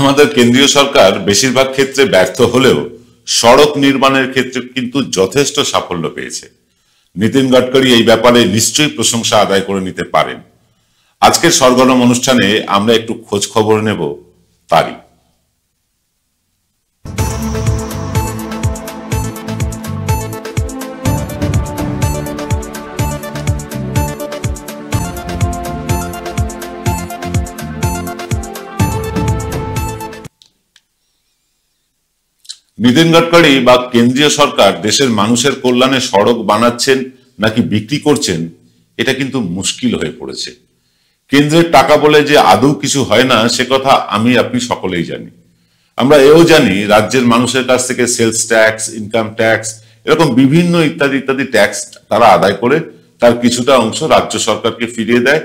আমাদের কেন্দ্রীয় সরকার বেশিরভাগ ক্ষেত্রে ব্যর্থ হলেও সড়ক নির্মাণের ক্ষেত্রে কিন্তু যথেষ্ট সাফল্য পেয়েছে নীতিন গডকরি এই ব্যাপারে নিশ্চয়ই প্রশংসা আদায় করে নিতে পারেন আজকের সরগরম অনুষ্ঠানে আমরা একটু খোঁজ খবর নেব তারিখ নীতিন গডকরি বা কেন্দ্রীয় সরকার দেশের মানুষের কল্যাণে সড়ক বানাচ্ছেন নাকি বিক্রি করছেন এটা কিন্তু মুশকিল হয়ে পড়েছে কেন্দ্রের টাকা বলে যে আদৌ কিছু হয় না সে কথা আমি আপনি সকলেই জানি আমরা এও জানি রাজ্যের মানুষের কাছ থেকে সেলস ট্যাক্স ইনকাম ট্যাক্স এরকম বিভিন্ন ইত্যাদি ইত্যাদি ট্যাক্স তারা আদায় করে তার কিছুটা অংশ রাজ্য সরকারকে ফিরিয়ে দেয়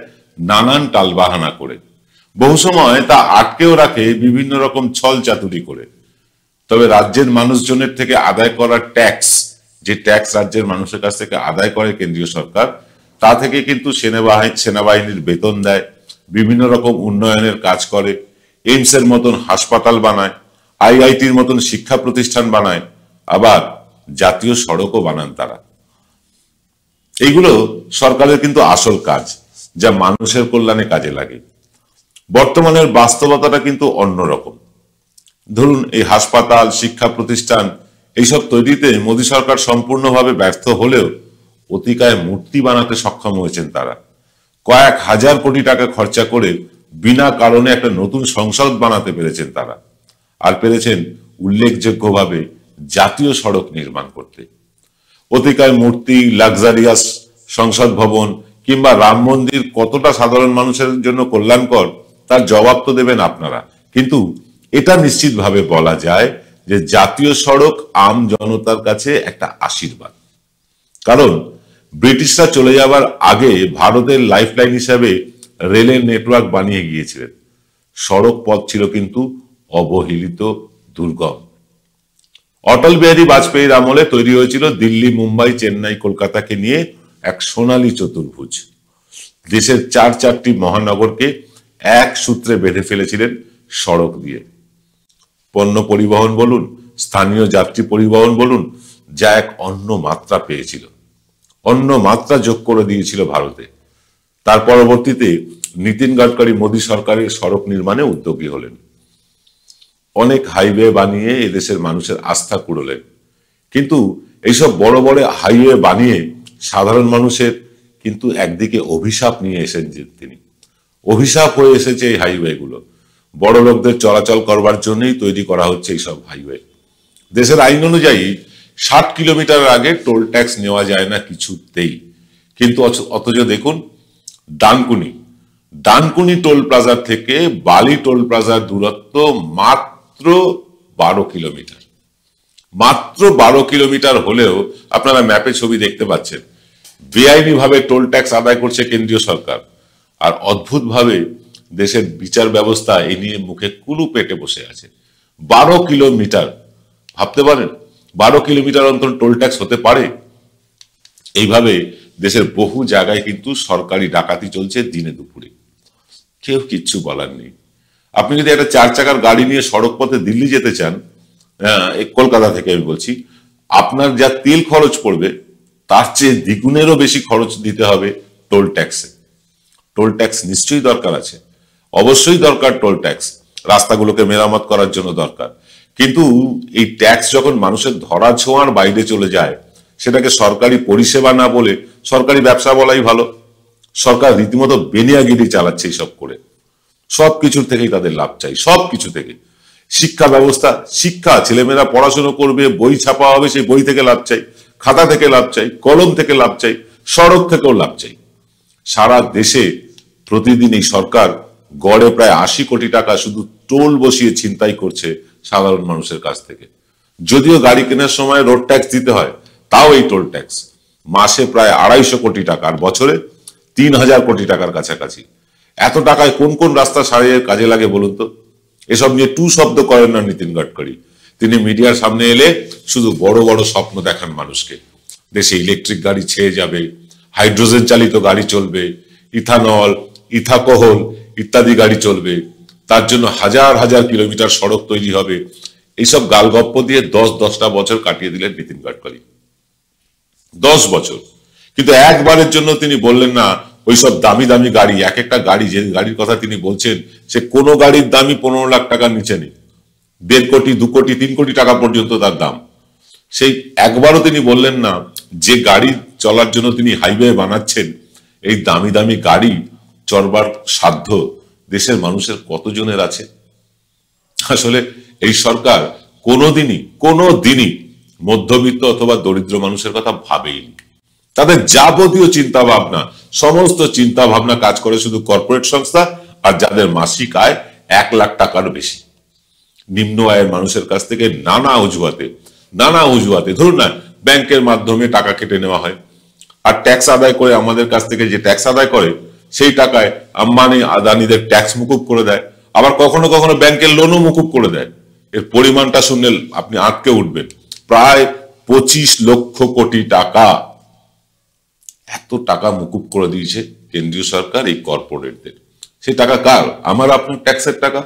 নানান টালবাহানা করে বহু সময় তা আটকেও রাখে বিভিন্ন রকম ছল চাতুরি করে তবে রাজ্যের মানুষজনের থেকে আদায় করা ট্যাক্স যে ট্যাক্স রাজ্যের মানুষের কাছ থেকে আদায় করে কেন্দ্রীয় সরকার তা থেকে কিন্তু সেনাবাহিনী সেনাবাহিনীর বেতন দেয় বিভিন্ন রকম উন্নয়নের কাজ করে এইমস এর মতন হাসপাতাল বানায় আইআইটির মতন শিক্ষা প্রতিষ্ঠান বানায় আবার জাতীয় সড়কও বানান তারা এইগুলো সরকারের কিন্তু আসল কাজ যা মানুষের কল্যাণে কাজে লাগে বর্তমানের বাস্তবতাটা কিন্তু অন্যরকম ধরুন এই হাসপাতাল শিক্ষা প্রতিষ্ঠান এইসব তৈরিতে মোদী সরকার সম্পূর্ণভাবে ব্যর্থ হলেও অতিকায় মূর্তি বানাতে সক্ষম হয়েছেন তারা কয়েক হাজার কোটি টাকা খরচা করে বিনা কারণে একটা নতুন সংসদ বানাতে পেরেছেন তারা আর পেরেছেন উল্লেখযোগ্যভাবে জাতীয় সড়ক নির্মাণ করতে অতিকায় মূর্তি লাক্সারিয়াস সংসদ ভবন কিংবা রাম মন্দির কতটা সাধারণ মানুষের জন্য কল্যাণকর তার জবাব তো দেবেন আপনারা কিন্তু এটা নিশ্চিতভাবে বলা যায় যে জাতীয় সড়ক আম জনতার কাছে একটা আশীর্বাদ কারণ ব্রিটিশরা চলে যাবার আগে ভারতের লাইফলাইন হিসাবে রেলের নেটওয়ার্ক বানিয়ে গিয়েছিলেন সড়ক পথ ছিল কিন্তু অবহেলিত দুর্গম অটল বিহারী বাজপেয়ীর আমলে তৈরি হয়েছিল দিল্লি মুম্বাই চেন্নাই কলকাতাকে নিয়ে এক সোনালী চতুর্ভুজ দেশের চার চারটি মহানগরকে এক সূত্রে বেঁধে ফেলেছিলেন সড়ক দিয়ে পণ্য পরিবহন বলুন স্থানীয় যাত্রী পরিবহন বলুন যা এক অন্য মাত্রা পেয়েছিল অন্য মাত্রা যোগ করে দিয়েছিল ভারতে তার পরবর্তীতে নীতিন গডকরি মোদী সরকারের সড়ক নির্মাণে উদ্যোগী হলেন অনেক হাইওয়ে বানিয়ে এদেশের মানুষের আস্থা কুড়লেন কিন্তু এইসব বড় বড় হাইওয়ে বানিয়ে সাধারণ মানুষের কিন্তু একদিকে অভিশাপ নিয়ে এসেছেন তিনি অভিশাপ হয়ে এসেছে এই হাইওয়েগুলো বড় লোকদের চলাচল করবার জন্যই তৈরি করা হচ্ছে এইসব হাইওয়ে দেশের আইন অনুযায়ী ষাট কিলোমিটারের আগে টোল ট্যাক্স নেওয়া যায় না কিছুতেই কিন্তু অথচ দেখুন ডানকুনি ডানকুনি টোল প্লাজার থেকে বালি টোল প্লাজার দূরত্ব মাত্র বারো কিলোমিটার মাত্র বারো কিলোমিটার হলেও আপনারা ম্যাপে ছবি দেখতে পাচ্ছেন বেআইনি ভাবে টোল ট্যাক্স আদায় করছে কেন্দ্রীয় সরকার আর অদ্ভুতভাবে দেশের বিচার ব্যবস্থা এ নিয়ে মুখে কুলু পেটে বসে আছে বারো কিলোমিটার ভাবতে পারেন বারো কিলোমিটার অন্তর টোল ট্যাক্স হতে পারে এইভাবে দেশের বহু জায়গায় কিন্তু সরকারি ডাকাতি চলছে দিনে দুপুরে কেউ কিচ্ছু বলার নেই আপনি যদি একটা চার চাকার গাড়ি নিয়ে সড়ক পথে দিল্লি যেতে চান হ্যাঁ, কলকাতা থেকে আমি বলছি আপনার যা তেল খরচ পড়বে তার চেয়ে দ্বিগুণেরও বেশি খরচ দিতে হবে টোল ট্যাক্সে টোল ট্যাক্স নিশ্চয়ই দরকার আছে অবশ্যই দরকার টোল ট্যাক্স রাস্তাগুলোকে মেরামত করার জন্য দরকার কিন্তু এই ট্যাক্স যখন মানুষের ধরা ছোঁয়ার বাইরে চলে যায় সেটাকে সরকারি পরিষেবা না বলে সরকারি ব্যবসা বলাই ভালো সরকার রীতিমতো বেনিয়াগিরি চালাচ্ছে সব করে সব কিছুর থেকেই তাদের লাভ চাই সব কিছু থেকে শিক্ষা ব্যবস্থা শিক্ষা ছেলেমেয়েরা পড়াশুনো করবে বই ছাপা হবে সেই বই থেকে লাভ চাই খাতা থেকে লাভ চাই কলম থেকে লাভ চাই সড়ক থেকেও লাভ চাই সারা দেশে প্রতিদিন এই সরকার গড়ে প্রায় আশি কোটি টাকা শুধু টোল বসিয়ে ছিনতাই করছে সাধারণ মানুষের কাছ থেকে যদিও গাড়ি কেনার সময় রোড ট্যাক্স দিতে হয় তাও এই টোল ট্যাক্স মাসে প্রায় আড়াইশো কোটি টাকা আর বছরে তিন হাজার কোটি টাকার কাছাকাছি এত টাকায় কোন কোন রাস্তা সারিয়ে কাজে লাগে বলুন তো এসব নিয়ে টু শব্দ করেন না নীতিন গডকরি তিনি মিডিয়ার সামনে এলে শুধু বড় বড় স্বপ্ন দেখান মানুষকে দেশে ইলেকট্রিক গাড়ি ছেয়ে যাবে হাইড্রোজেন চালিত গাড়ি চলবে ইথানল ইথাকোহল ইত্যাদি গাড়ি চলবে তার জন্য হাজার হাজার কিলোমিটার সড়ক তৈরি হবে এইসব গালগপ্প দিয়ে দশ দশটা বছর কাটিয়ে দিলেন নীতিন গাডকারি দশ বছর কিন্তু একবারের জন্য তিনি বললেন না ওইসব দামি দামি গাড়ি এক একটা গাড়ি যে গাড়ির কথা তিনি বলছেন সে কোনো গাড়ির দামই পনেরো লাখ টাকার নিচে নেই দেড় কোটি দু কোটি তিন কোটি টাকা পর্যন্ত তার দাম সেই একবারও তিনি বললেন না যে গাড়ি চলার জন্য তিনি হাইওয়ে বানাচ্ছেন এই দামি দামি গাড়ি চরবার সাধ্য দেশের মানুষের কতজনের আছে আসলে এই সরকার কোনোদিনই কোনোদিনই মধ্যবিত্ত অথবা দরিদ্র মানুষের কথা ভাবেইনি তাদের যাবতীয় চিন্তা ভাবনা সমস্ত চিন্তা ভাবনা কাজ করে শুধু কর্পোরেট সংস্থা আর যাদের মাসিক আয় এক লাখ টাকার বেশি নিম্ন আয়ের মানুষের কাছ থেকে নানা অজুহাতে নানা অজুহাতে ধরুন না ব্যাংকের মাধ্যমে টাকা কেটে নেওয়া হয় আর ট্যাক্স আদায় করে আমাদের কাছ থেকে যে ট্যাক্স আদায় করে সেই টাকায় আম্বানি আদানিদের ট্যাক্স মুকুব করে দেয় আবার কখনো কখনো ব্যাংকের লোনও মুকুব করে দেয় এর পরিমাণটা শুনলে আপনি আঁককে উঠবেন প্রায় পঁচিশ লক্ষ কোটি টাকা এত টাকা মুকুব করে দিয়েছে কেন্দ্রীয় সরকার এই কর্পোরেটদের সেই টাকা কার আমার আপনার ট্যাক্সের টাকা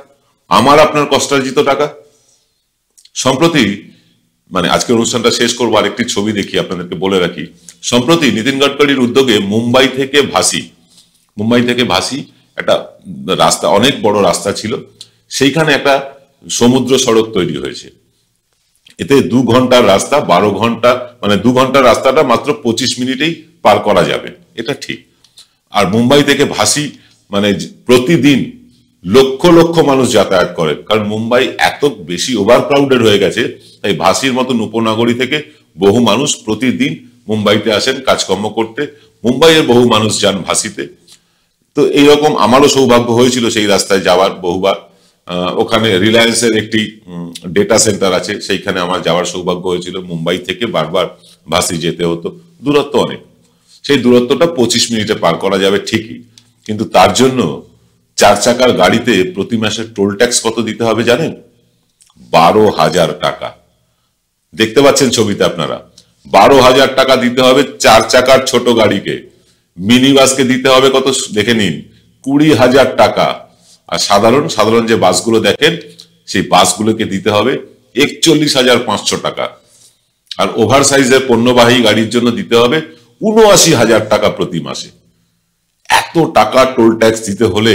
আমার আপনার কষ্টার্জিত টাকা সম্প্রতি মানে আজকের অনুষ্ঠানটা শেষ করবো একটি ছবি দেখি আপনাদেরকে বলে রাখি সম্প্রতি নীতিন গডকরির উদ্যোগে মুম্বাই থেকে ভাসি মুম্বাই থেকে ভাসি একটা রাস্তা অনেক বড় রাস্তা ছিল সেইখানে একটা সমুদ্র সড়ক তৈরি হয়েছে এতে দু ঘন্টার রাস্তা বারো ঘন্টা মানে দু ঘন্টার রাস্তাটা মাত্র পঁচিশ মিনিটেই পার করা যাবে এটা ঠিক আর মুম্বাই থেকে ভাসি মানে প্রতিদিন লক্ষ লক্ষ মানুষ যাতায়াত করে কারণ মুম্বাই এত বেশি ওভার ক্রাউডেড হয়ে গেছে তাই ভাসির মতন উপনগরী থেকে বহু মানুষ প্রতিদিন মুম্বাইতে আসেন কাজকর্ম করতে মুম্বাইয়ের বহু মানুষ যান ভাসিতে তো এইরকম আমারও সৌভাগ্য হয়েছিল সেই রাস্তায় যাওয়ার বহুবার ওখানে রিলায়েন্সের একটি ডেটা সেন্টার আছে সেইখানে আমার যাওয়ার সৌভাগ্য হয়েছিল মুম্বাই থেকে বারবার ভাসি যেতে হতো দূরত্ব অনেক সেই দূরত্বটা পঁচিশ মিনিটে পার করা যাবে ঠিকই কিন্তু তার জন্য চার চাকার গাড়িতে প্রতি মাসে টোল ট্যাক্স কত দিতে হবে জানেন বারো হাজার টাকা দেখতে পাচ্ছেন ছবিতে আপনারা বারো হাজার টাকা দিতে হবে চার চাকার ছোট গাড়িকে মিনিবাসকে দিতে হবে কত দেখে নিন কুড়ি হাজার টাকা আর সাধারণ সাধারণ যে বাসগুলো দেখেন সেই বাসগুলোকে দিতে হবে একচল্লিশ হাজার পাঁচশো টাকা আর ওভার সাইজের পণ্যবাহী গাড়ির জন্য দিতে হবে উনআশি হাজার টাকা প্রতি মাসে এত টাকা টোল ট্যাক্স দিতে হলে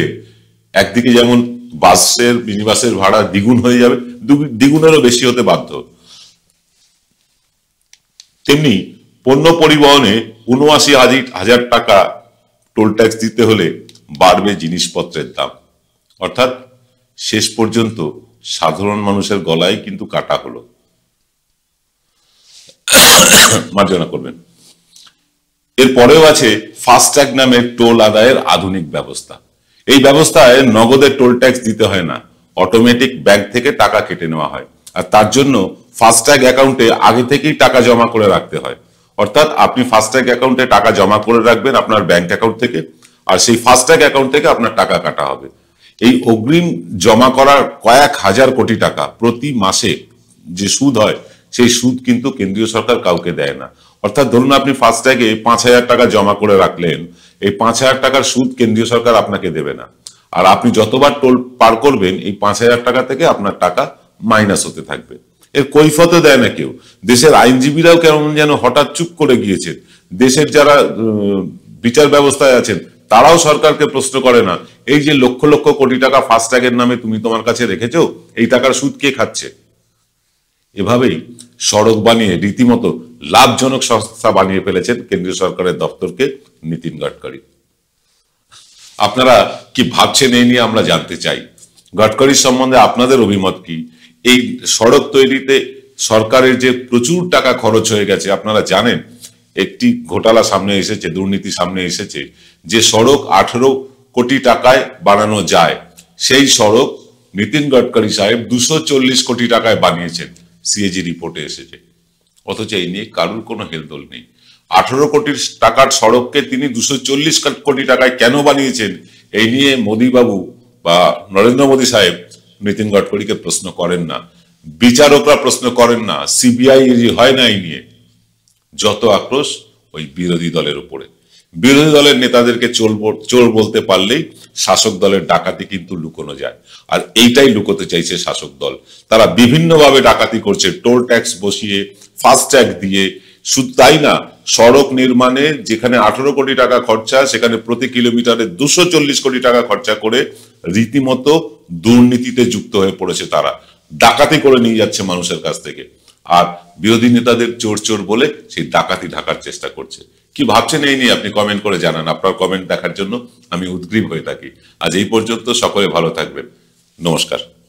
একদিকে যেমন বাসের মিনি বাসের ভাড়া দ্বিগুণ হয়ে যাবে দ্বিগুণেরও বেশি হতে বাধ্য তেমনি পণ্য পরিবহনে উনআশি হাজার টাকা টোল ট্যাক্স দিতে হলে বাড়বে জিনিসপত্রের দাম অর্থাৎ শেষ পর্যন্ত সাধারণ মানুষের গলায় কিন্তু কাটা হলো মার্জনা করবেন এরপরেও আছে ফাস্ট্যাগ নামে টোল আদায়ের আধুনিক ব্যবস্থা এই ব্যবস্থায় নগদে টোল ট্যাক্স দিতে হয় না অটোমেটিক ব্যাংক থেকে টাকা কেটে নেওয়া হয় আর তার জন্য ফাস্ট্যাগ অ্যাকাউন্টে আগে থেকেই টাকা জমা করে রাখতে হয় অর্থাৎ আপনি ফাস্ট্যাগ অ্যাকাউন্টে টাকা জমা করে রাখবেন আপনার ব্যাংক অ্যাকাউন্ট থেকে আর সেই ফাস্ট্যাগ অ্যাকাউন্ট থেকে আপনার টাকা কাটা হবে এই অগ্রিম জমা করার কয়েক হাজার কোটি টাকা প্রতি মাসে যে সুদ হয় সেই সুদ কিন্তু কেন্দ্রীয় সরকার কাউকে দেয় না অর্থাৎ ধরুন আপনি ফাস্ট্যাগে পাঁচ হাজার টাকা জমা করে রাখলেন এই পাঁচ হাজার টাকার সুদ কেন্দ্রীয় সরকার আপনাকে দেবে না আর আপনি যতবার টোল পার করবেন এই পাঁচ হাজার টাকা থেকে আপনার টাকা মাইনাস হতে থাকবে এর কৈফতে দেয় না কেউ দেশের আইনজীবীরাও কেমন যেন হঠাৎ চুপ করে গিয়েছেন দেশের যারা বিচার ব্যবস্থায় আছেন তারাও সরকারকে প্রশ্ন করে না এই যে লক্ষ লক্ষ কোটি টাকা ফাস্ট্যাগের নামে তুমি তোমার কাছে রেখেছ এই টাকার সুদ কে খাচ্ছে এভাবেই সড়ক বানিয়ে রীতিমতো লাভজনক সংস্থা বানিয়ে ফেলেছেন কেন্দ্রীয় সরকারের দপ্তরকে নীতিন গাডকারি আপনারা কি ভাবছেন এই নিয়ে আমরা জানতে চাই গাডকারির সম্বন্ধে আপনাদের অভিমত কি এই সড়ক তৈরিতে সরকারের যে প্রচুর টাকা খরচ হয়ে গেছে আপনারা জানেন একটি ঘোটালা সামনে এসেছে দুর্নীতি সামনে এসেছে যে সড়ক আঠেরো কোটি টাকায় বানানো যায় সেই সড়ক নীতিন গডকারি সাহেব দুশো চল্লিশ কোটি টাকায় বানিয়েছেন সিএজি রিপোর্টে এসেছে অথচ এই নিয়ে কারুর কোনো হেলদোল নেই আঠারো কোটি টাকার সড়ককে তিনি দুশো চল্লিশ কোটি টাকায় কেন বানিয়েছেন এই নিয়ে মোদিবাবু বা নরেন্দ্র মোদী সাহেব নীতিন গডকরিকে প্রশ্ন করেন না বিচারকরা প্রশ্ন করেন না সিবিআই হয় না এই নিয়ে যত আক্রোশ ওই বিরোধী দলের উপরে বিরোধী দলের নেতাদেরকে চোর চোর বলতে পারলেই শাসক দলের ডাকাতি কিন্তু লুকোনো যায় আর এইটাই লুকোতে চাইছে শাসক দল তারা বিভিন্নভাবে ডাকাতি করছে টোল ট্যাক্স বসিয়ে ফাস্ট্যাগ দিয়ে শুধু তাই না সড়ক নির্মাণে যেখানে আঠারো কোটি টাকা খরচা সেখানে প্রতি কিলোমিটারে দুশো কোটি টাকা খরচা করে রীতিমতো দুর্নীতিতে যুক্ত হয়ে পড়েছে তারা ডাকাতি করে নিয়ে যাচ্ছে মানুষের কাছ থেকে আর বিরোধী নেতাদের চোর চোর বলে সেই ডাকাতি ঢাকার চেষ্টা করছে কি ভাবছেন এই নিয়ে আপনি কমেন্ট করে জানান আপনার কমেন্ট দেখার জন্য আমি উদ্গ্রীব হয়ে থাকি আজ এই পর্যন্ত সকলে ভালো থাকবেন নমস্কার